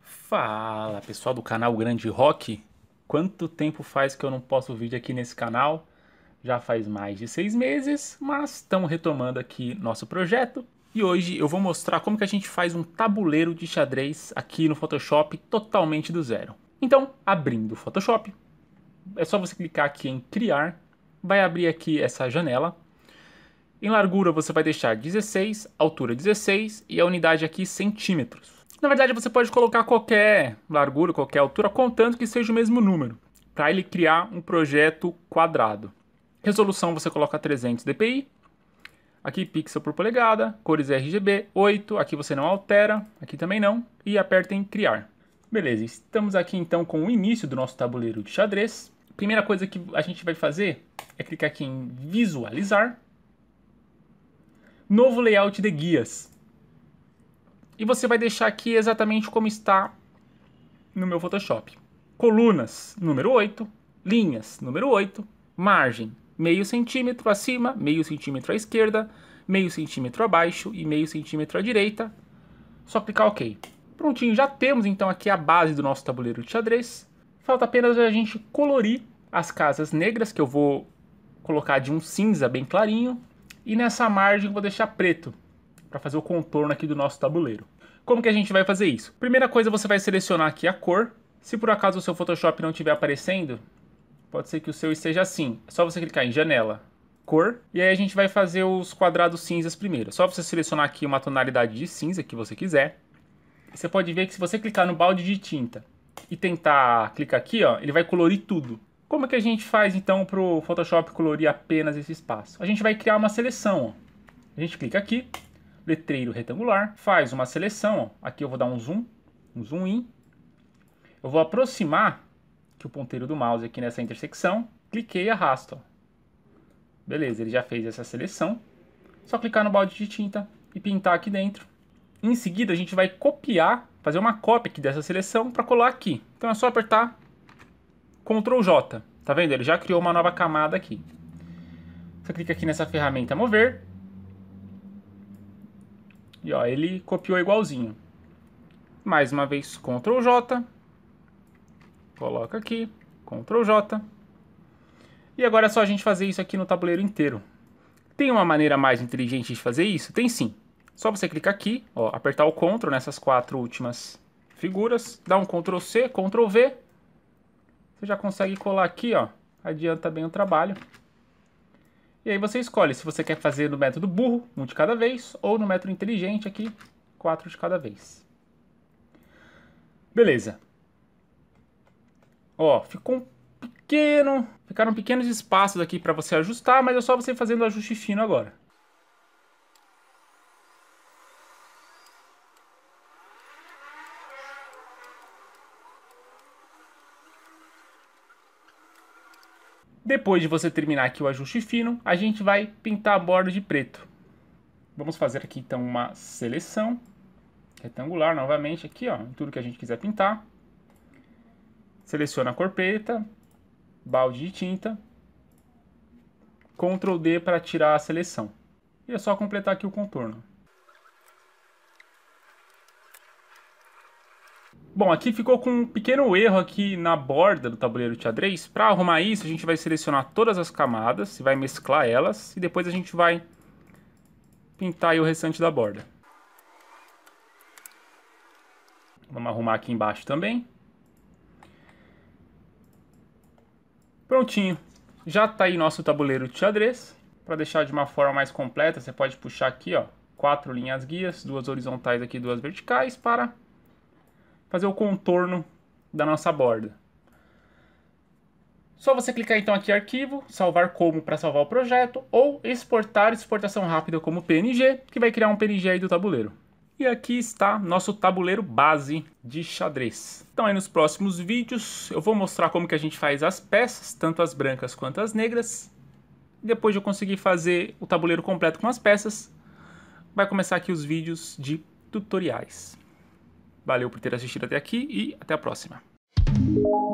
Fala pessoal do canal Grande Rock, quanto tempo faz que eu não posto vídeo aqui nesse canal? Já faz mais de seis meses, mas estamos retomando aqui nosso projeto. E hoje eu vou mostrar como que a gente faz um tabuleiro de xadrez aqui no Photoshop totalmente do zero. Então, abrindo o Photoshop, é só você clicar aqui em criar, vai abrir aqui essa janela em largura você vai deixar 16, altura 16 e a unidade aqui centímetros. Na verdade você pode colocar qualquer largura, qualquer altura, contanto que seja o mesmo número, para ele criar um projeto quadrado. Resolução você coloca 300 dpi, aqui pixel por polegada, cores RGB 8, aqui você não altera, aqui também não, e aperta em criar. Beleza, estamos aqui então com o início do nosso tabuleiro de xadrez. Primeira coisa que a gente vai fazer é clicar aqui em visualizar novo layout de guias. E você vai deixar aqui exatamente como está no meu Photoshop. Colunas, número 8, linhas, número 8, margem, meio centímetro acima, meio centímetro à esquerda, meio centímetro abaixo e meio centímetro à direita. Só clicar OK. Prontinho, já temos então aqui a base do nosso tabuleiro de xadrez. Falta apenas a gente colorir as casas negras, que eu vou colocar de um cinza bem clarinho, e nessa margem vou deixar preto, para fazer o contorno aqui do nosso tabuleiro. Como que a gente vai fazer isso? Primeira coisa, você vai selecionar aqui a cor. Se por acaso o seu Photoshop não estiver aparecendo, pode ser que o seu esteja assim. É só você clicar em janela, cor, e aí a gente vai fazer os quadrados cinzas primeiro. É só você selecionar aqui uma tonalidade de cinza que você quiser. Você pode ver que se você clicar no balde de tinta e tentar clicar aqui, ó, ele vai colorir tudo. Como é que a gente faz então para o Photoshop colorir apenas esse espaço? A gente vai criar uma seleção. Ó. A gente clica aqui, letreiro retangular, faz uma seleção. Ó. Aqui eu vou dar um zoom, um zoom in. Eu vou aproximar que o ponteiro do mouse aqui nessa intersecção. Cliquei e arrasto. Ó. Beleza, ele já fez essa seleção. Só clicar no balde de tinta e pintar aqui dentro. Em seguida, a gente vai copiar, fazer uma cópia aqui dessa seleção para colar aqui. Então é só apertar Ctrl J. Tá vendo? Ele já criou uma nova camada aqui. Você clica aqui nessa ferramenta mover. E ó, ele copiou igualzinho. Mais uma vez, Ctrl J. Coloca aqui, Ctrl J. E agora é só a gente fazer isso aqui no tabuleiro inteiro. Tem uma maneira mais inteligente de fazer isso? Tem sim. Só você clicar aqui, ó, apertar o Ctrl nessas quatro últimas figuras, dar um Ctrl C, Ctrl V você já consegue colar aqui, ó. Adianta bem o trabalho. E aí você escolhe se você quer fazer no método burro, um de cada vez, ou no método inteligente aqui, quatro de cada vez. Beleza. Ó, ficou um pequeno, ficaram pequenos espaços aqui para você ajustar, mas é só você fazendo o ajuste fino agora. Depois de você terminar aqui o ajuste fino, a gente vai pintar a borda de preto. Vamos fazer aqui então uma seleção retangular novamente aqui, ó, em tudo que a gente quiser pintar. Seleciona a cor preta, balde de tinta, Ctrl D para tirar a seleção. E é só completar aqui o contorno. Bom, aqui ficou com um pequeno erro aqui na borda do tabuleiro de xadrez. Para arrumar isso, a gente vai selecionar todas as camadas e vai mesclar elas e depois a gente vai pintar o restante da borda. Vamos arrumar aqui embaixo também. Prontinho. Já está aí nosso tabuleiro de xadrez. Para deixar de uma forma mais completa, você pode puxar aqui, ó, quatro linhas guias, duas horizontais aqui, duas verticais para fazer o contorno da nossa borda. Só você clicar então aqui em arquivo, salvar como para salvar o projeto ou exportar exportação rápida como PNG, que vai criar um PNG aí do tabuleiro. E aqui está nosso tabuleiro base de xadrez. Então aí nos próximos vídeos eu vou mostrar como que a gente faz as peças, tanto as brancas quanto as negras. Depois de eu conseguir fazer o tabuleiro completo com as peças, vai começar aqui os vídeos de tutoriais. Valeu por ter assistido até aqui e até a próxima.